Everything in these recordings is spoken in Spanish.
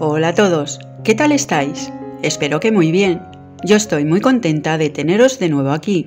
Hola a todos, ¿qué tal estáis? Espero que muy bien. Yo estoy muy contenta de teneros de nuevo aquí.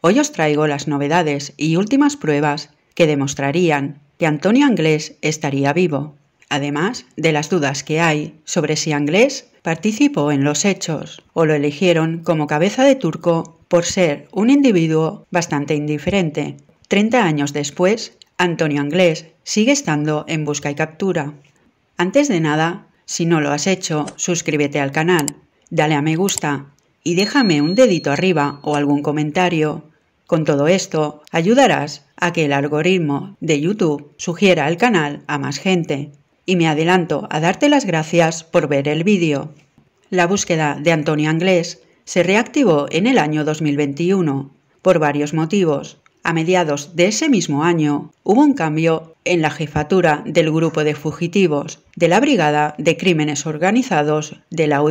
Hoy os traigo las novedades y últimas pruebas que demostrarían que Antonio Anglés estaría vivo, además de las dudas que hay sobre si Anglés participó en los hechos o lo eligieron como cabeza de turco por ser un individuo bastante indiferente. 30 años después Antonio Anglés sigue estando en busca y captura. Antes de nada, si no lo has hecho, suscríbete al canal, dale a me gusta y déjame un dedito arriba o algún comentario. Con todo esto, ayudarás a que el algoritmo de YouTube sugiera el canal a más gente. Y me adelanto a darte las gracias por ver el vídeo. La búsqueda de Antonio Anglés se reactivó en el año 2021 por varios motivos a mediados de ese mismo año, hubo un cambio en la jefatura del grupo de fugitivos de la Brigada de Crímenes Organizados de la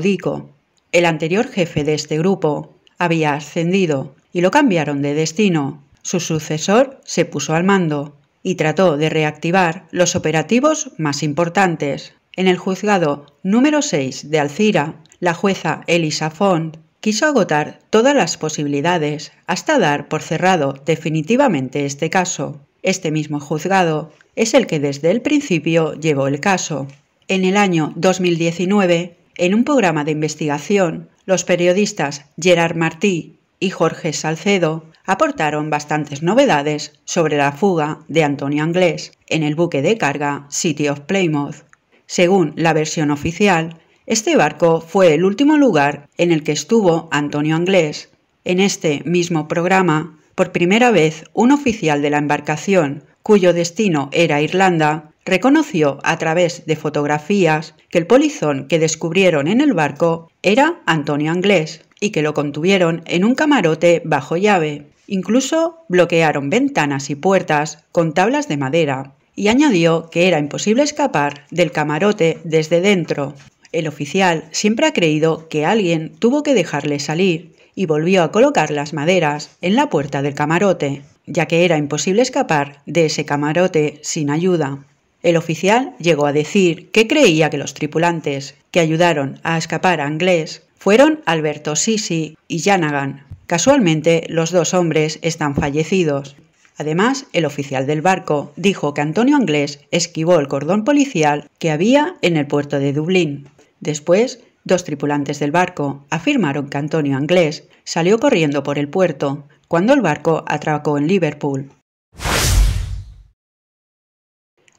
El anterior jefe de este grupo había ascendido y lo cambiaron de destino. Su sucesor se puso al mando y trató de reactivar los operativos más importantes. En el juzgado número 6 de Alcira, la jueza Elisa Font quiso agotar todas las posibilidades hasta dar por cerrado definitivamente este caso. Este mismo juzgado es el que desde el principio llevó el caso. En el año 2019, en un programa de investigación, los periodistas Gerard Martí y Jorge Salcedo aportaron bastantes novedades sobre la fuga de Antonio Anglés en el buque de carga City of Plymouth. Según la versión oficial, este barco fue el último lugar en el que estuvo Antonio Anglés. En este mismo programa, por primera vez, un oficial de la embarcación, cuyo destino era Irlanda, reconoció a través de fotografías que el polizón que descubrieron en el barco era Antonio Anglés y que lo contuvieron en un camarote bajo llave. Incluso bloquearon ventanas y puertas con tablas de madera y añadió que era imposible escapar del camarote desde dentro. El oficial siempre ha creído que alguien tuvo que dejarle salir y volvió a colocar las maderas en la puerta del camarote, ya que era imposible escapar de ese camarote sin ayuda. El oficial llegó a decir que creía que los tripulantes que ayudaron a escapar a Anglés fueron Alberto Sisi y Janagan. Casualmente, los dos hombres están fallecidos. Además, el oficial del barco dijo que Antonio Anglés esquivó el cordón policial que había en el puerto de Dublín. Después, dos tripulantes del barco afirmaron que Antonio Anglés salió corriendo por el puerto cuando el barco atracó en Liverpool.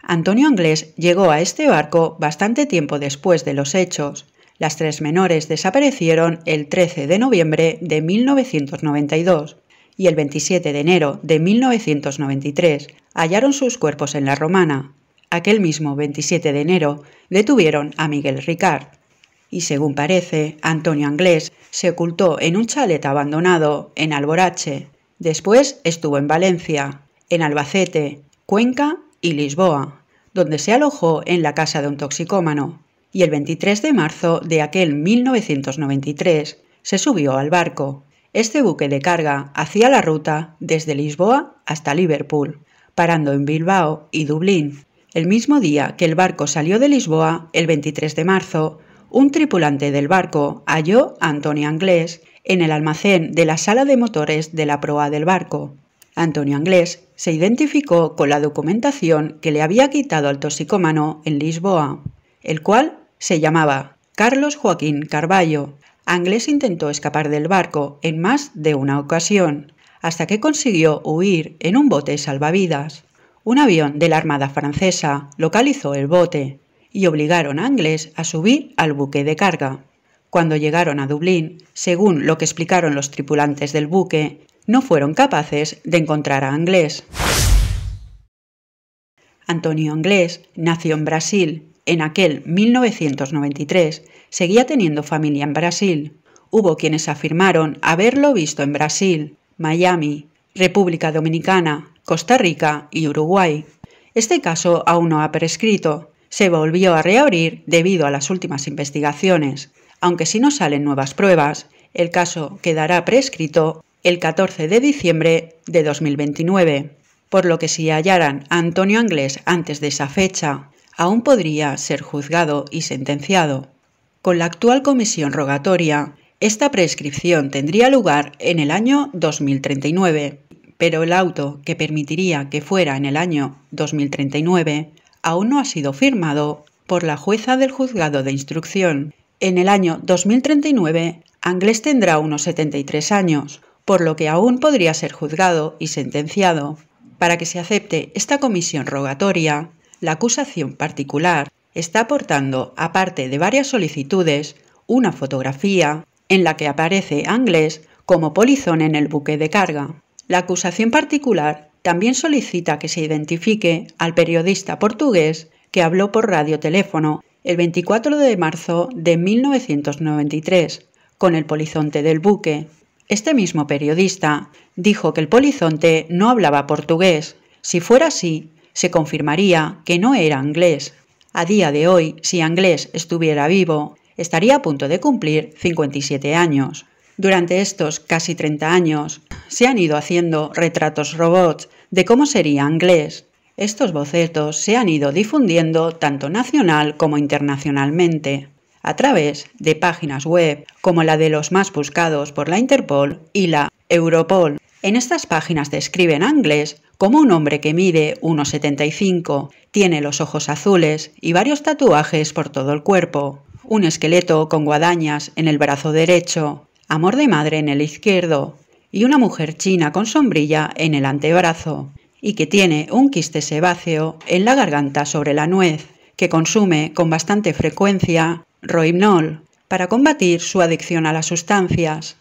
Antonio Anglés llegó a este barco bastante tiempo después de los hechos. Las tres menores desaparecieron el 13 de noviembre de 1992 y el 27 de enero de 1993 hallaron sus cuerpos en la Romana, aquel mismo 27 de enero, detuvieron a Miguel Ricard. Y según parece, Antonio Anglés se ocultó en un chalet abandonado en Alborache. Después estuvo en Valencia, en Albacete, Cuenca y Lisboa, donde se alojó en la casa de un toxicómano. Y el 23 de marzo de aquel 1993 se subió al barco. Este buque de carga hacía la ruta desde Lisboa hasta Liverpool, parando en Bilbao y Dublín, el mismo día que el barco salió de Lisboa, el 23 de marzo, un tripulante del barco halló a Antonio Anglés en el almacén de la sala de motores de la proa del barco. Antonio Anglés se identificó con la documentación que le había quitado al toxicómano en Lisboa, el cual se llamaba Carlos Joaquín Carballo. Anglés intentó escapar del barco en más de una ocasión, hasta que consiguió huir en un bote salvavidas un avión de la Armada francesa localizó el bote y obligaron a Anglés a subir al buque de carga. Cuando llegaron a Dublín, según lo que explicaron los tripulantes del buque, no fueron capaces de encontrar a Anglés. Antonio Anglés nació en Brasil. En aquel 1993 seguía teniendo familia en Brasil. Hubo quienes afirmaron haberlo visto en Brasil, Miami, República Dominicana, Costa Rica y Uruguay. Este caso aún no ha prescrito. Se volvió a reabrir debido a las últimas investigaciones, aunque si no salen nuevas pruebas, el caso quedará prescrito el 14 de diciembre de 2029, por lo que si hallaran a Antonio Anglés antes de esa fecha, aún podría ser juzgado y sentenciado. Con la actual comisión rogatoria, esta prescripción tendría lugar en el año 2039 pero el auto que permitiría que fuera en el año 2039 aún no ha sido firmado por la jueza del juzgado de instrucción. En el año 2039, Anglés tendrá unos 73 años, por lo que aún podría ser juzgado y sentenciado. Para que se acepte esta comisión rogatoria, la acusación particular está aportando, aparte de varias solicitudes, una fotografía en la que aparece Anglés como polizón en el buque de carga. La acusación particular también solicita que se identifique al periodista portugués que habló por radioteléfono el 24 de marzo de 1993 con el polizonte del buque. Este mismo periodista dijo que el polizonte no hablaba portugués. Si fuera así, se confirmaría que no era inglés. A día de hoy, si inglés estuviera vivo, estaría a punto de cumplir 57 años. Durante estos casi 30 años se han ido haciendo retratos robots de cómo sería inglés. Estos bocetos se han ido difundiendo tanto nacional como internacionalmente a través de páginas web como la de los más buscados por la Interpol y la Europol. En estas páginas describen a inglés como un hombre que mide 1,75, tiene los ojos azules y varios tatuajes por todo el cuerpo, un esqueleto con guadañas en el brazo derecho, amor de madre en el izquierdo y una mujer china con sombrilla en el antebrazo, y que tiene un quiste sebáceo en la garganta sobre la nuez, que consume con bastante frecuencia roimnol para combatir su adicción a las sustancias.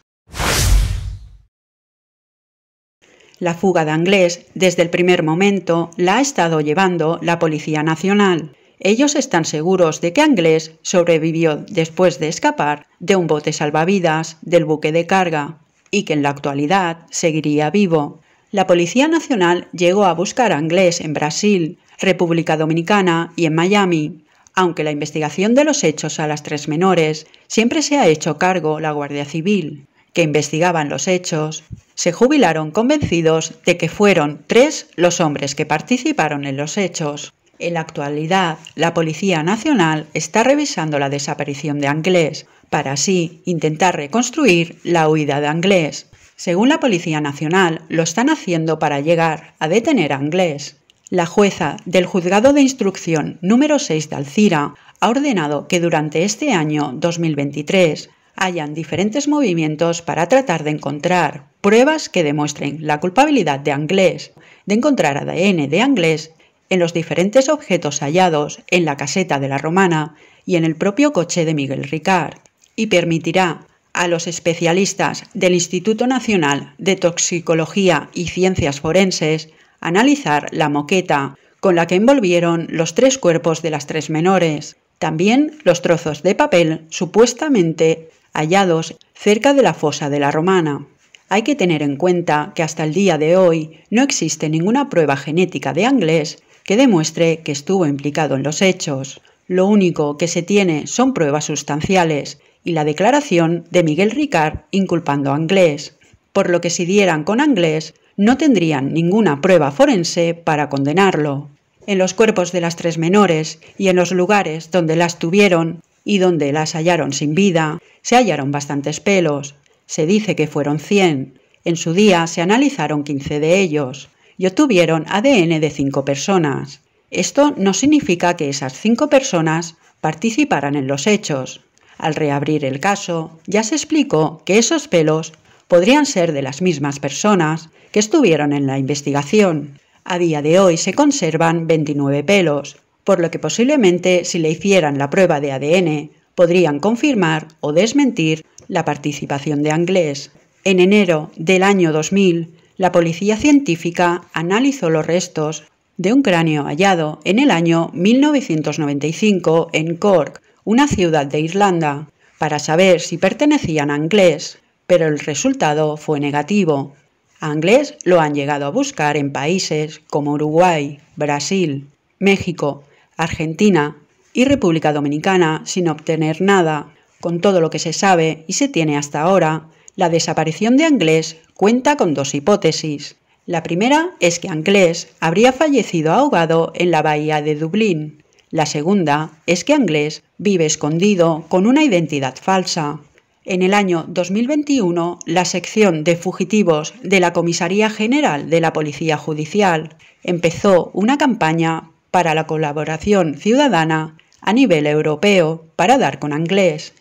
La fuga de Anglés, desde el primer momento, la ha estado llevando la Policía Nacional, ellos están seguros de que Anglés sobrevivió después de escapar de un bote salvavidas del buque de carga y que en la actualidad seguiría vivo. La Policía Nacional llegó a buscar a Anglés en Brasil, República Dominicana y en Miami, aunque la investigación de los hechos a las tres menores siempre se ha hecho cargo la Guardia Civil, que investigaban los hechos, se jubilaron convencidos de que fueron tres los hombres que participaron en los hechos. En la actualidad, la Policía Nacional está revisando la desaparición de Anglés para así intentar reconstruir la huida de Anglés. Según la Policía Nacional, lo están haciendo para llegar a detener a Anglés. La jueza del Juzgado de Instrucción número 6 de Alcira ha ordenado que durante este año 2023 hayan diferentes movimientos para tratar de encontrar pruebas que demuestren la culpabilidad de Anglés, de encontrar ADN de Anglés en los diferentes objetos hallados en la caseta de la romana y en el propio coche de Miguel Ricard, y permitirá a los especialistas del Instituto Nacional de Toxicología y Ciencias Forenses analizar la moqueta con la que envolvieron los tres cuerpos de las tres menores, también los trozos de papel supuestamente hallados cerca de la fosa de la Romana. Hay que tener en cuenta que hasta el día de hoy no existe ninguna prueba genética de Anglés que demuestre que estuvo implicado en los hechos. Lo único que se tiene son pruebas sustanciales y la declaración de Miguel Ricard inculpando a Anglés, por lo que si dieran con Anglés no tendrían ninguna prueba forense para condenarlo. En los cuerpos de las tres menores y en los lugares donde las tuvieron y donde las hallaron sin vida, se hallaron bastantes pelos. Se dice que fueron 100. En su día se analizaron 15 de ellos y obtuvieron ADN de cinco personas. Esto no significa que esas cinco personas participaran en los hechos. Al reabrir el caso, ya se explicó que esos pelos podrían ser de las mismas personas que estuvieron en la investigación. A día de hoy se conservan 29 pelos, por lo que posiblemente si le hicieran la prueba de ADN podrían confirmar o desmentir la participación de Anglés. En enero del año 2000 la policía científica analizó los restos de un cráneo hallado en el año 1995 en Cork, una ciudad de Irlanda, para saber si pertenecían a Anglés, pero el resultado fue negativo. A Anglés lo han llegado a buscar en países como Uruguay, Brasil, México, Argentina y República Dominicana sin obtener nada. Con todo lo que se sabe y se tiene hasta ahora, la desaparición de Anglés cuenta con dos hipótesis. La primera es que Anglés habría fallecido ahogado en la bahía de Dublín. La segunda es que Anglés vive escondido con una identidad falsa. En el año 2021, la sección de fugitivos de la Comisaría General de la Policía Judicial empezó una campaña para la colaboración ciudadana a nivel europeo para dar con Anglés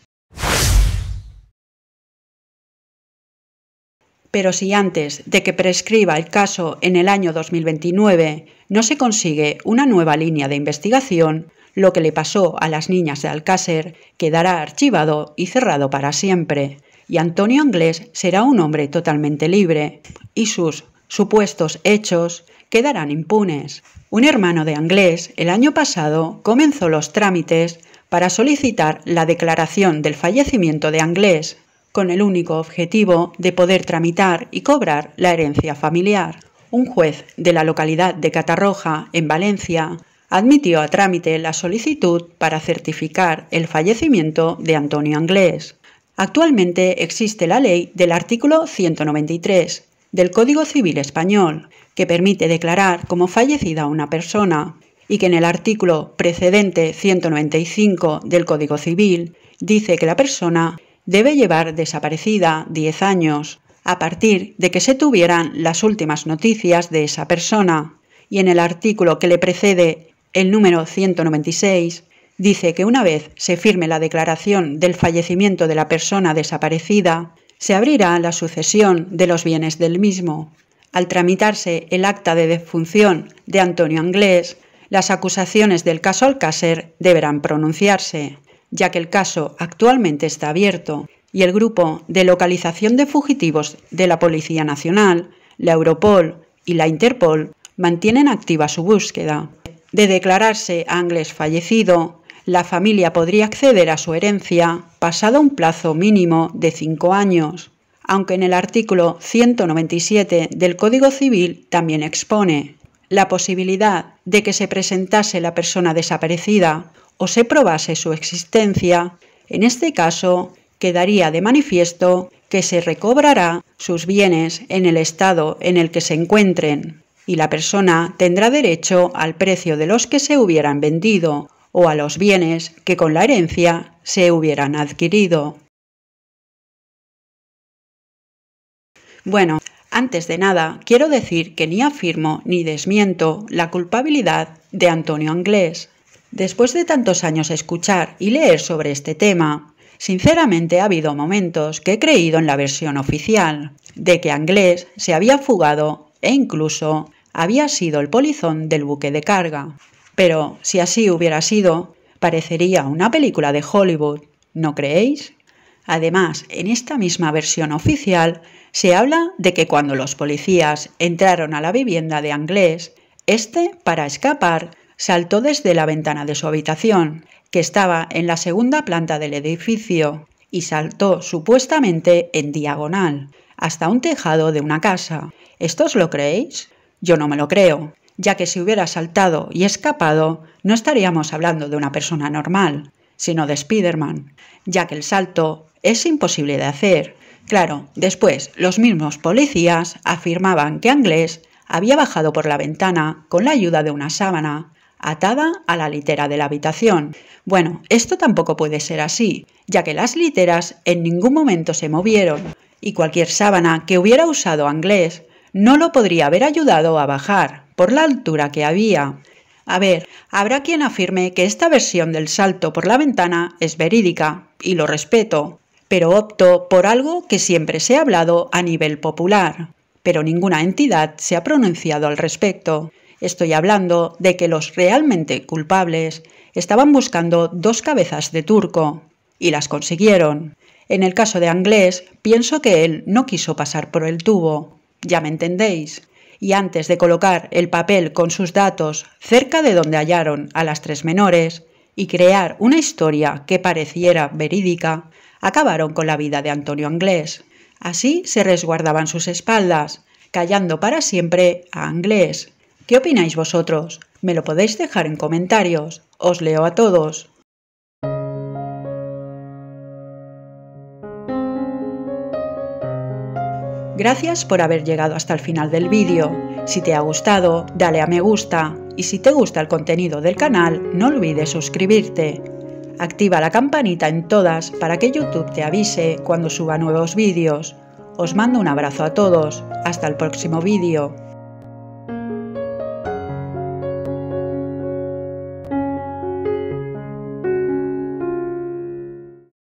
Pero si antes de que prescriba el caso en el año 2029 no se consigue una nueva línea de investigación, lo que le pasó a las niñas de Alcácer quedará archivado y cerrado para siempre, y Antonio Anglés será un hombre totalmente libre, y sus supuestos hechos quedarán impunes. Un hermano de Anglés el año pasado comenzó los trámites para solicitar la declaración del fallecimiento de Anglés con el único objetivo de poder tramitar y cobrar la herencia familiar. Un juez de la localidad de Catarroja, en Valencia, admitió a trámite la solicitud para certificar el fallecimiento de Antonio Anglés. Actualmente existe la ley del artículo 193 del Código Civil Español, que permite declarar como fallecida a una persona y que en el artículo precedente 195 del Código Civil dice que la persona debe llevar desaparecida 10 años, a partir de que se tuvieran las últimas noticias de esa persona. Y en el artículo que le precede, el número 196, dice que una vez se firme la declaración del fallecimiento de la persona desaparecida, se abrirá la sucesión de los bienes del mismo. Al tramitarse el acta de defunción de Antonio Anglés, las acusaciones del caso Alcácer deberán pronunciarse ya que el caso actualmente está abierto y el Grupo de Localización de Fugitivos de la Policía Nacional, la Europol y la Interpol mantienen activa su búsqueda. De declararse Angles fallecido, la familia podría acceder a su herencia pasado un plazo mínimo de cinco años, aunque en el artículo 197 del Código Civil también expone la posibilidad de que se presentase la persona desaparecida o se probase su existencia. En este caso, quedaría de manifiesto que se recobrará sus bienes en el estado en el que se encuentren, y la persona tendrá derecho al precio de los que se hubieran vendido o a los bienes que con la herencia se hubieran adquirido. Bueno, antes de nada, quiero decir que ni afirmo ni desmiento la culpabilidad de Antonio Anglés. Después de tantos años escuchar y leer sobre este tema, sinceramente ha habido momentos que he creído en la versión oficial, de que Anglés se había fugado e incluso había sido el polizón del buque de carga. Pero si así hubiera sido, parecería una película de Hollywood, ¿no creéis? Además, en esta misma versión oficial se habla de que cuando los policías entraron a la vivienda de Anglés, este, para escapar, saltó desde la ventana de su habitación, que estaba en la segunda planta del edificio, y saltó supuestamente en diagonal, hasta un tejado de una casa. ¿Estos lo creéis? Yo no me lo creo, ya que si hubiera saltado y escapado, no estaríamos hablando de una persona normal, sino de Spiderman, ya que el salto es imposible de hacer. Claro, después los mismos policías afirmaban que Anglés había bajado por la ventana con la ayuda de una sábana atada a la litera de la habitación. Bueno, esto tampoco puede ser así, ya que las literas en ningún momento se movieron, y cualquier sábana que hubiera usado inglés no lo podría haber ayudado a bajar, por la altura que había. A ver, habrá quien afirme que esta versión del salto por la ventana es verídica, y lo respeto, pero opto por algo que siempre se ha hablado a nivel popular, pero ninguna entidad se ha pronunciado al respecto. Estoy hablando de que los realmente culpables estaban buscando dos cabezas de turco y las consiguieron. En el caso de Anglés, pienso que él no quiso pasar por el tubo, ya me entendéis. Y antes de colocar el papel con sus datos cerca de donde hallaron a las tres menores y crear una historia que pareciera verídica, acabaron con la vida de Antonio Anglés. Así se resguardaban sus espaldas, callando para siempre a Anglés, ¿Qué opináis vosotros? Me lo podéis dejar en comentarios. Os leo a todos. Gracias por haber llegado hasta el final del vídeo. Si te ha gustado, dale a me gusta. Y si te gusta el contenido del canal, no olvides suscribirte. Activa la campanita en todas para que YouTube te avise cuando suba nuevos vídeos. Os mando un abrazo a todos. Hasta el próximo vídeo.